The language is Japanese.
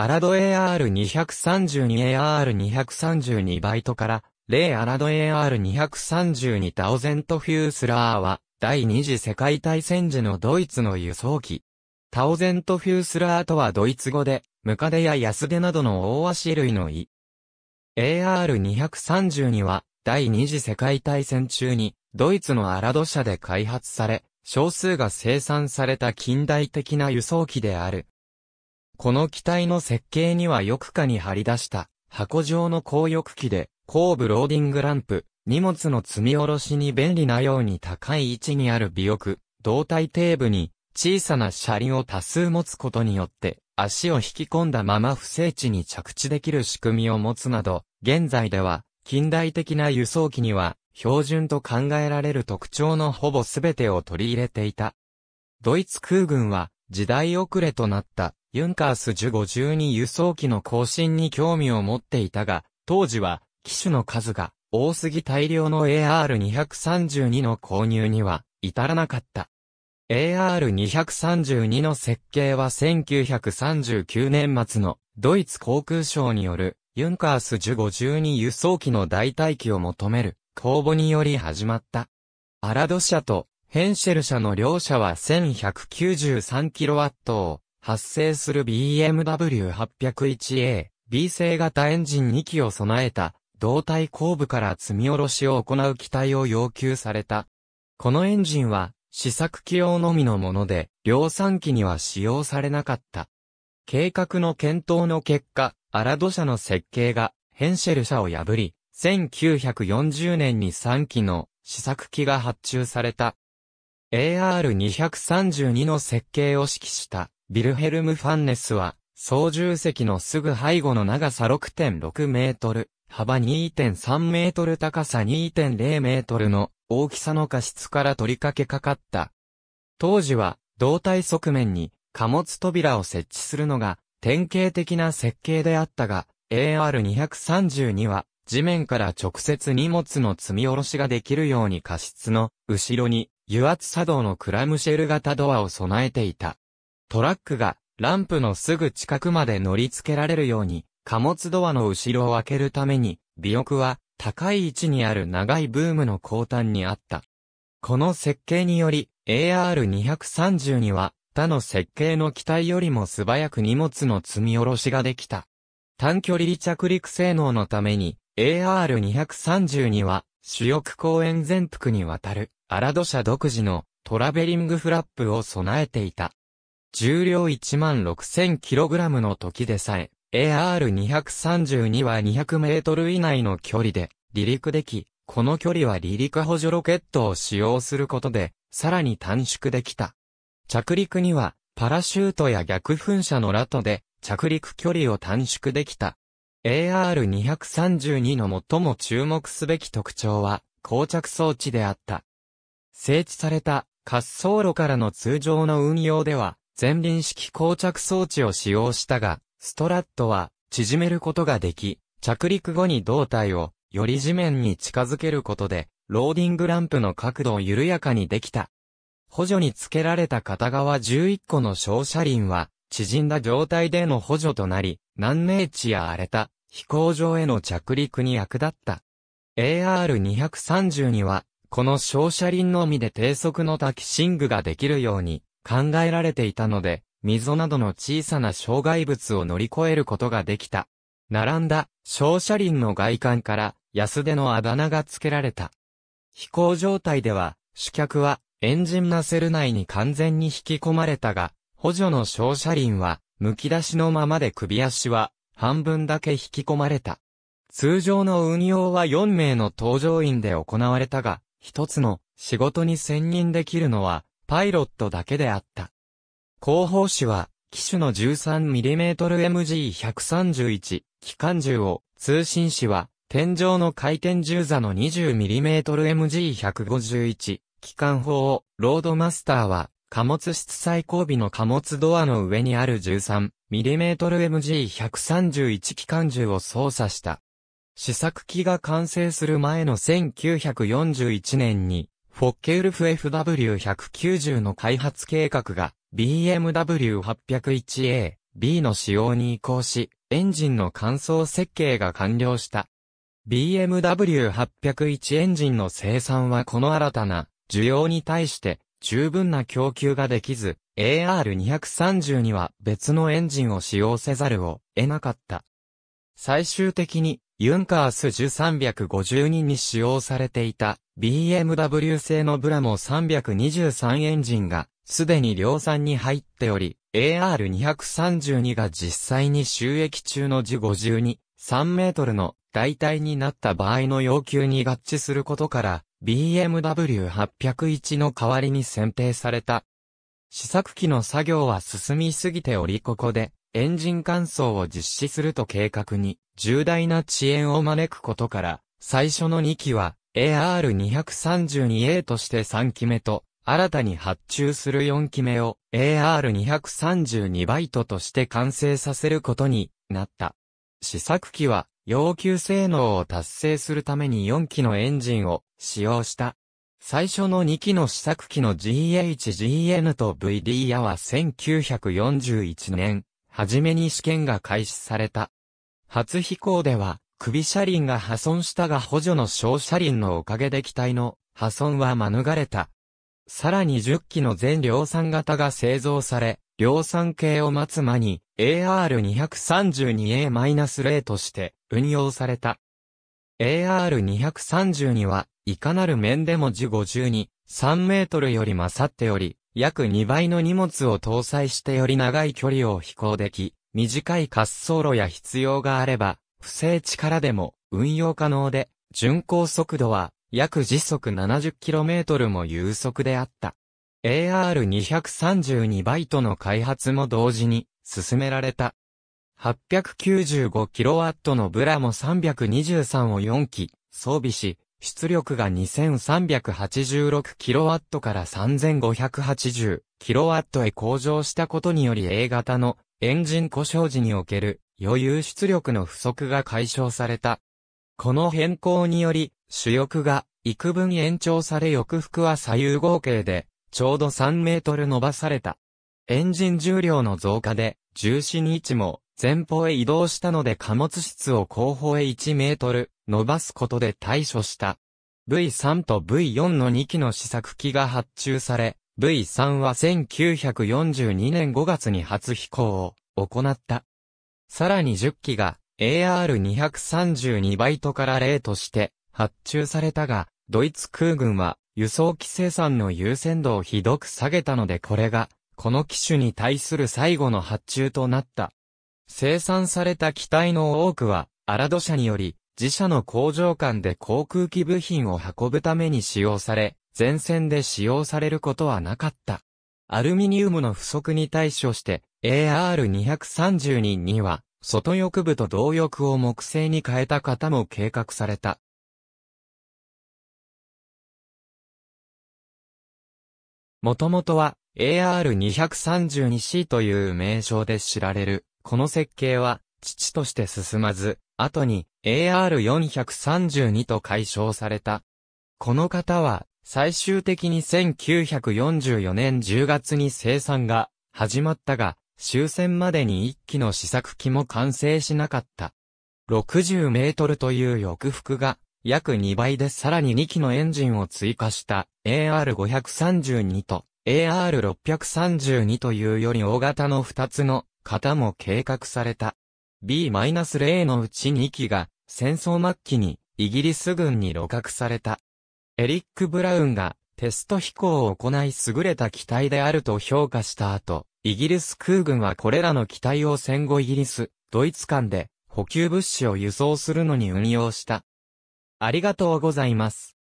アラド AR232AR232 バイトから、例アラド AR232 タオゼントフュースラーは、第二次世界大戦時のドイツの輸送機。タオゼントフュースラーとはドイツ語で、ムカデやヤスデなどの大足類の意。AR232 は、第二次世界大戦中に、ドイツのアラド社で開発され、少数が生産された近代的な輸送機である。この機体の設計には翼下に張り出した箱状の高翼機で後部ローディングランプ、荷物の積み下ろしに便利なように高い位置にある尾翼、胴体底部に小さな車輪を多数持つことによって足を引き込んだまま不正地に着地できる仕組みを持つなど、現在では近代的な輸送機には標準と考えられる特徴のほぼ全てを取り入れていた。ドイツ空軍は時代遅れとなったユンカース1 52輸送機の更新に興味を持っていたが、当時は、機種の数が多すぎ大量の AR232 の購入には至らなかった。AR232 の設計は1939年末のドイツ航空省によるユンカース1 52輸送機の代替機を求める公募により始まった。アラド社とヘンシェル社の両社は 1193kW を発生する BMW801A、B 製型エンジン2機を備えた、胴体後部から積み下ろしを行う機体を要求された。このエンジンは、試作機用のみのもので、量産機には使用されなかった。計画の検討の結果、アラド社の設計が、ヘンシェル社を破り、1940年に3機の試作機が発注された。AR232 の設計を指揮したビルヘルム・ファンネスは、操縦席のすぐ背後の長さ6.6メートル、幅2.3メートル高さ2.0メートルの大きさの過失から取りかけかかった。当時は、胴体側面に貨物扉を設置するのが典型的な設計であったが、AR232 は地面から直接荷物の積み下ろしができるように過失の後ろに油圧作動のクラムシェル型ドアを備えていた。トラックがランプのすぐ近くまで乗り付けられるように、貨物ドアの後ろを開けるために、尾翼は高い位置にある長いブームの後端にあった。この設計により、AR230 には、他の設計の機体よりも素早く荷物の積み下ろしができた。短距離離着陸性能のために、AR230 には、主翼公園全幅にわたる、アラド社独自のトラベリングフラップを備えていた。重量1万 6000kg の時でさえ、AR232 は200メートル以内の距離で離陸でき、この距離は離陸補助ロケットを使用することで、さらに短縮できた。着陸には、パラシュートや逆噴射のラトで、着陸距離を短縮できた。AR232 の最も注目すべき特徴は、膠着装置であった。整地された滑走路からの通常の運用では、前輪式膠着装置を使用したが、ストラットは縮めることができ、着陸後に胴体をより地面に近づけることで、ローディングランプの角度を緩やかにできた。補助に付けられた片側11個の照射輪は、縮んだ状態での補助となり、南明地や荒れた飛行場への着陸に役立った。AR230 には、この照射輪のみで低速の滝機シングができるように考えられていたので、溝などの小さな障害物を乗り越えることができた。並んだ、照射輪の外観から、安手のあだ名が付けられた。飛行状態では、主客は、エンジンナセル内に完全に引き込まれたが、補助の照射輪は、剥き出しのままで首足は、半分だけ引き込まれた。通常の運用は4名の搭乗員で行われたが、一つの仕事に専任できるのはパイロットだけであった。広報誌は、機種の 13mmMG131 機関銃を、通信誌は、天井の回転銃座の 20mmMG151 機関砲を、ロードマスターは、貨物室最後尾の貨物ドアの上にある 13mmMG131 機関銃を操作した。試作機が完成する前の1941年に、フォッケウルフ FW190 の開発計画が BMW801A、B の使用に移行し、エンジンの乾燥設計が完了した。BMW801 エンジンの生産はこの新たな需要に対して十分な供給ができず、AR230 には別のエンジンを使用せざるを得なかった。最終的にユンカース1352に使用されていた BMW 製のブラモ323エンジンがすでに量産に入っており、AR232 が実際に収益中の時52、3メートルの代替になった場合の要求に合致することから、BMW801 の代わりに選定された。試作機の作業は進みすぎておりここで、エンジン乾燥を実施すると計画に重大な遅延を招くことから、最初の2機は AR232A として3機目と、新たに発注する4機目を AR232 バイトとして完成させることになった。試作機は要求性能を達成するために4機のエンジンを使用した。最初の2機の試作機の GHGN と VD やは1941年、初めに試験が開始された。初飛行では、首車輪が破損したが補助の小車輪のおかげで機体の破損は免れた。さらに10機の全量産型が製造され、量産系を待つ間に AR232A-0 として運用された。AR232 は、いかなる面でも時52、3メートルより勝っており、約2倍の荷物を搭載してより長い距離を飛行でき、短い滑走路や必要があれば、不正地からでも運用可能で、巡航速度は約時速 70km も有速であった。AR232 バイトの開発も同時に進められた。895kW のブラも323を4機装備し、出力が 2386kW から 3580kW へ向上したことにより A 型のエンジン故障時における余裕出力の不足が解消された。この変更により、主翼が幾分延長され翼幅は左右合計で、ちょうど3メートル伸ばされた。エンジン重量の増加で、重心位置も前方へ移動したので貨物室を後方へ1メートル伸ばすことで対処した。V3 と V4 の2機の試作機が発注され、V3 は1942年5月に初飛行を行った。さらに10機が AR232 バイトから例として発注されたが、ドイツ空軍は輸送機生産の優先度をひどく下げたのでこれが、この機種に対する最後の発注となった。生産された機体の多くは、アラド社により、自社の工場間で航空機部品を運ぶために使用され、前線で使用されることはなかった。アルミニウムの不足に対処して、AR230 人には、外翼部と動翼を木製に変えた方も計画された。もともとは AR232C という名称で知られる、この設計は、父として進まず、後に AR432 と解消された。この型は、最終的に1944年10月に生産が始まったが、終戦までに1機の試作機も完成しなかった。60メートルという翼幅が約2倍でさらに2機のエンジンを追加した AR532 と AR632 というより大型の2つの型も計画された。B-0 のうち2機が戦争末期にイギリス軍に露獲された。エリック・ブラウンがテスト飛行を行い優れた機体であると評価した後、イギリス空軍はこれらの機体を戦後イギリス、ドイツ間で補給物資を輸送するのに運用した。ありがとうございます。